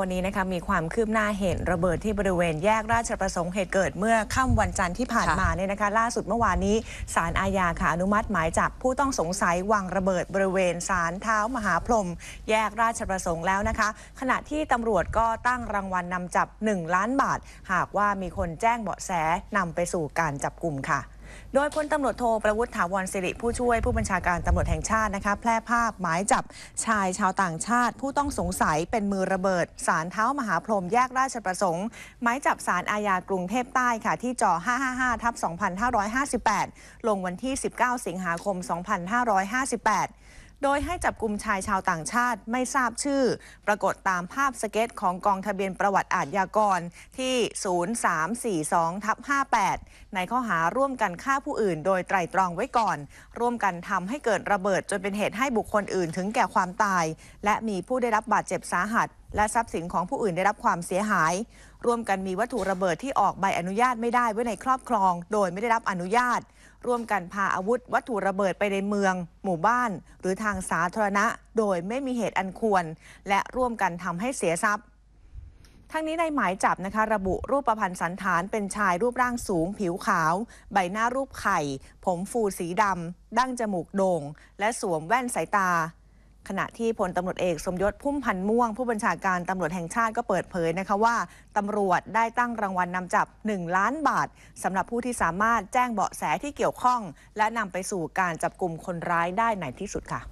วันนี้นะคะมีความคืบหน้าเหตุระเบิดที่บริเวณ แยกราชประสงค์เหตุเกิดเมื่อค่ำวันจันทร์ที่ผ่านมาเนี่ยนะคะล่าสุดเมื่อวานนี้ ศาลอาญาค่ะอนุมัติหมายจับผู้ต้องสงสัยวางระเบิดบริเวณศาลเท้ามหาพรหมแยกราชประสงค์แล้วนะคะขณะที่ตำรวจก็ตั้งรางวัลนนำจับ 1 ล้านบาท หากว่ามีคนแจ้งเบาะแสนำไปสู่การจับกลุ่มค่ะโดยพลตำรวจโทรประวุฒิถาวรสิริผู้ช่วยผู้บัญชาการตำรวจแห่งชาตินะคะแพร่ภาพ หมายจับชายชาวต่างชาติ ผู้ต้องสงสัยเป็นมือระเบิด สารเท้ามหาพรหมแยกราชประสงค์หมายจับสารอาญากรุงเทพใต้ค่ะที่จอ 555ทับ2558 ลงวันที่ 19 สิงหาคม 2558โดยให้จับกลุ่มชายชาวต่างชาติไม่ทราบชื่อ ปรากฏตามภาพสเก็ตของกองทะเบียนประวัติอาทยากร ที่ 0342ทับ58 ในข้อหาร่วมกันฆ่าผู้อื่นโดยไตรตรองไว้ก่อน ร่วมกันทำให้เกิดระเบิดจนเป็นเหตุให้บุคคลอื่นถึงแก่ความตาย และมีผู้ได้รับบาดเจ็บสาหัส และทรัพย์สินของผู้อื่นได้รับความเสียหาย ร่วมกันมีวัตถุระเบิดที่ออกใบอนุญาตไม่ได้ไว้ในครอบครอง โดยไม่ได้รับอนุญาตร่วมกันพาอาวุธ วัตถุระเบิดไปในเมือง หมู่บ้าน หรือทางสาธารณะ โดยไม่มีเหตุอันควร และร่วมกันทำให้เสียทรัพย์ ทั้งนี้ในหมายจับนะคะระบุรูปประพันธ์สันฐาน เป็นชายรูปร่างสูงผิวขาว ใบหน้ารูปไข่ ผมฟูสีดำดั้งจมูกโด่ง และสวมแว่นสายตาขณะที่พลตำรวจเอกสมยศพุ่มพันธ์ม่วงผู้บัญชาการตำรวจแห่งชาติก็เปิดเผยนะคะว่าตำรวจได้ตั้งรางวัลนนำจับ 1 ล้านบาทสำหรับผู้ที่สามารถแจ้งเบาะแสที่เกี่ยวข้อง และนำไปสู่การจับกลุ่มคนร้ายได้ในที่สุดค่ะ